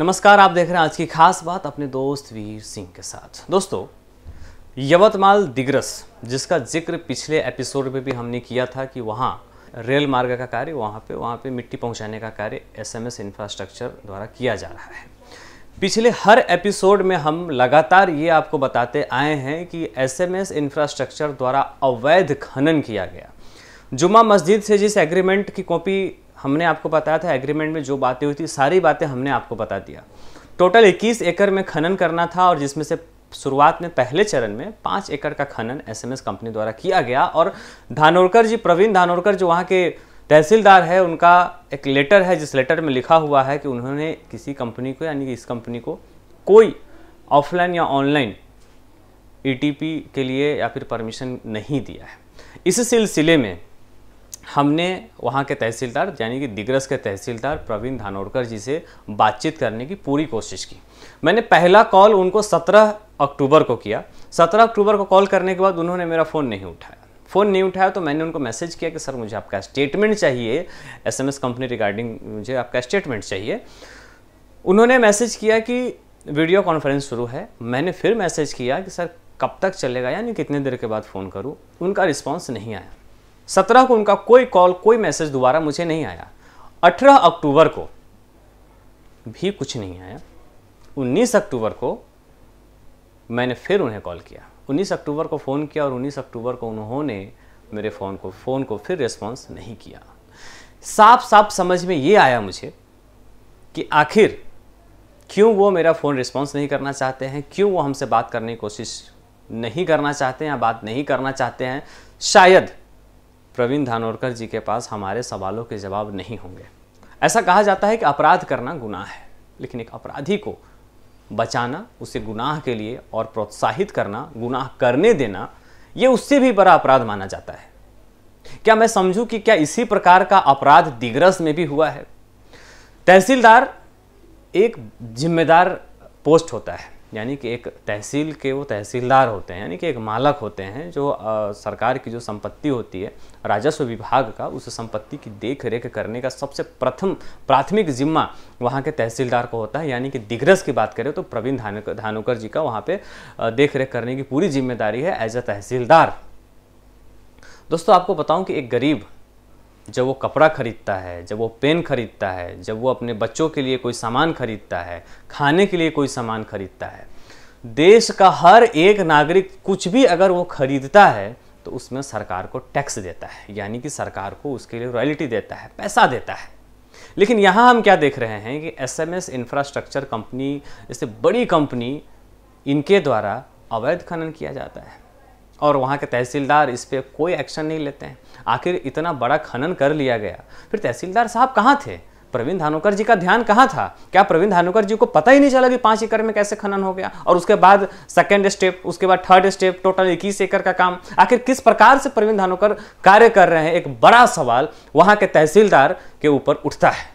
नमस्कार आप देख रहे हैं आज की खास बात अपने दोस्त वीर सिंह के साथ दोस्तों यवतमाल दिग्रस जिसका जिक्र पिछले एपिसोड में भी हमने किया था कि वहाँ रेल मार्ग का कार्य वहाँ पे वहाँ पे मिट्टी पहुँचाने का कार्य एसएमएस इंफ्रास्ट्रक्चर द्वारा किया जा रहा है पिछले हर एपिसोड में हम लगातार ये आपको बताते आए हैं कि एसएमएस इंफ्रास्ट्रक्चर द्वारा अवैध खनन किया गया जुमा मस्जिद से जिस एग्रीमेंट की कॉपी हमने आपको बताया था एग्रीमेंट में जो बातें हुई थी सारी बातें हमने आपको बता दिया टोटल 21 एकड़ में खनन करना था और जिसमें से शुरुआत में पहले चरण में पाँच एकड़ का खनन एसएमएस कंपनी द्वारा किया गया और धानोरकर जी प्रवीण धानोरकर जो वहाँ के तहसीलदार है उनका एक लेटर है जिस लेटर में लिखा हुआ है कि उन्होंने किसी कंपनी को यानी कि इस कंपनी को कोई ऑफलाइन या ऑनलाइन ई e के लिए या फिर परमिशन नहीं दिया है इस सिलसिले में हमने वहाँ के तहसीलदार यानी कि दिग्रस के तहसीलदार प्रवीण धानोरकर जी से बातचीत करने की पूरी कोशिश की मैंने पहला कॉल उनको 17 अक्टूबर को किया 17 अक्टूबर को कॉल करने के बाद उन्होंने मेरा फ़ोन नहीं उठाया फ़ोन नहीं उठाया तो मैंने उनको मैसेज किया कि सर मुझे आपका स्टेटमेंट चाहिए एसएमएस कंपनी रिगार्डिंग मुझे आपका स्टेटमेंट चाहिए उन्होंने मैसेज किया कि वीडियो कॉन्फ्रेंस शुरू है मैंने फिर मैसेज किया कि सर कब तक चलेगा यानी कितने देर के बाद फ़ोन करूँ उनका रिस्पॉन्स नहीं आया सत्रह को उनका कोई कॉल कोई मैसेज दोबारा मुझे नहीं आया अठारह अक्टूबर को भी कुछ नहीं आया उन्नीस अक्टूबर को मैंने फिर उन्हें कॉल किया उन्नीस अक्टूबर को फ़ोन किया और उन्नीस अक्टूबर को उन्होंने मेरे फ़ोन को फ़ोन को फिर रिस्पॉन्स नहीं किया साफ साफ समझ में ये आया मुझे कि आखिर क्यों वो मेरा फ़ोन रिस्पॉन्स नहीं करना चाहते हैं क्यों वो हमसे बात करने की कोशिश नहीं करना चाहते हैं या बात नहीं करना चाहते हैं शायद प्रवीण धानोरकर जी के पास हमारे सवालों के जवाब नहीं होंगे ऐसा कहा जाता है कि अपराध करना गुनाह है लेकिन एक अपराधी को बचाना उसे गुनाह के लिए और प्रोत्साहित करना गुनाह करने देना ये उससे भी बड़ा अपराध माना जाता है क्या मैं समझूं कि क्या इसी प्रकार का अपराध दिग्रस में भी हुआ है तहसीलदार एक जिम्मेदार पोस्ट होता है यानी कि एक तहसील के वो तहसीलदार होते हैं यानी कि एक मालक होते हैं जो आ, सरकार की जो संपत्ति होती है राजस्व विभाग का उस संपत्ति की देख रेख करने का सबसे प्रथम प्राथमिक जिम्मा वहाँ के तहसीलदार को होता है यानी कि दिग्रस की बात करें तो प्रवीण धान धानोकर जी का वहाँ पे देख रेख करने की पूरी जिम्मेदारी है एज अ तहसीलदार दोस्तों आपको बताऊँ कि एक गरीब जब वो कपड़ा खरीदता है जब वो पेन खरीदता है जब वो अपने बच्चों के लिए कोई सामान खरीदता है खाने के लिए कोई सामान खरीदता है देश का हर एक नागरिक कुछ भी अगर वो खरीदता है तो उसमें सरकार को टैक्स देता है यानी कि सरकार को उसके लिए रॉयल्टी देता है पैसा देता है लेकिन यहाँ हम क्या देख रहे हैं कि एस इंफ्रास्ट्रक्चर कंपनी जैसे बड़ी कंपनी इनके द्वारा अवैध खनन किया जाता है और वहाँ के तहसीलदार इस पर कोई एक्शन नहीं लेते हैं आखिर इतना बड़ा खनन कर लिया गया फिर तहसीलदार साहब कहाँ थे प्रवीण धानुकर जी का ध्यान कहाँ था क्या प्रवीण धानुकर जी को पता ही नहीं चला कि पाँच एकड़ में कैसे खनन हो गया और उसके बाद सेकेंड स्टेप उसके बाद थर्ड स्टेप टोटल इक्कीस एकड़ का काम आखिर किस प्रकार से प्रवीण धानुकर कार्य कर रहे हैं एक बड़ा सवाल वहाँ के तहसीलदार के ऊपर उठता है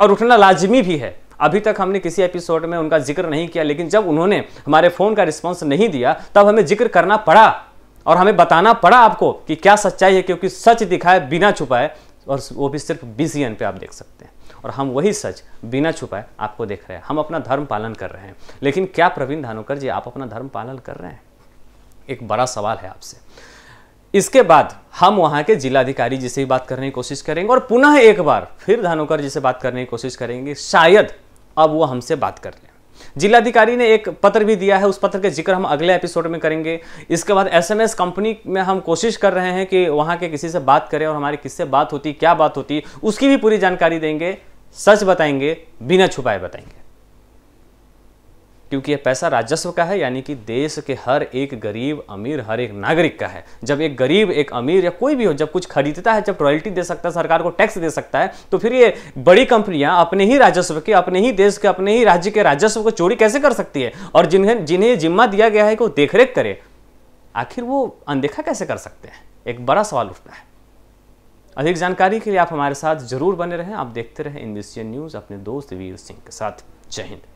और उठना लाजमी भी है अभी तक हमने किसी एपिसोड में उनका जिक्र नहीं किया लेकिन जब उन्होंने हमारे फ़ोन का रिस्पॉन्स नहीं दिया तब हमें जिक्र करना पड़ा और हमें बताना पड़ा आपको कि क्या सच्चाई है क्योंकि सच दिखाए बिना छुपाए और वो भी सिर्फ बी सी एन पे आप देख सकते हैं और हम वही सच बिना छुपाए आपको देख रहे हैं हम अपना धर्म पालन कर रहे हैं लेकिन क्या प्रवीण धानोकर जी आप अपना धर्म पालन कर रहे हैं एक बड़ा सवाल है आपसे इसके बाद हम वहाँ के जिलाधिकारी जी से ही बात करने की कोशिश करेंगे और पुनः एक बार फिर धानोकर जी से बात करने की कोशिश करेंगे शायद अब वो हमसे बात कर लें जिलाधिकारी ने एक पत्र भी दिया है उस पत्र के जिक्र हम अगले एपिसोड में करेंगे इसके बाद एसएमएस कंपनी में हम कोशिश कर रहे हैं कि वहां के किसी से बात करें और हमारी किससे बात होती क्या बात होती उसकी भी पूरी जानकारी देंगे सच बताएंगे बिना छुपाए बताएंगे क्योंकि यह पैसा राजस्व का है यानी कि देश के हर एक गरीब अमीर हर एक नागरिक का है जब एक गरीब एक अमीर या कोई भी हो जब कुछ खरीदता है जब रॉयल्टी दे सकता है सरकार को टैक्स दे सकता है तो फिर ये बड़ी कंपनियां अपने ही राजस्व के अपने ही देश के अपने ही राज्य के राजस्व को चोरी कैसे कर सकती है और जिन्हें जिन्हें जिम्मा दिया गया है कि वो देखरेख करे आखिर वो अनदेखा कैसे कर सकते हैं एक बड़ा सवाल उठता है अधिक जानकारी के लिए आप हमारे साथ जरूर बने रहें आप देखते रहें इन न्यूज़ अपने दोस्त वीर सिंह के साथ जय हिंद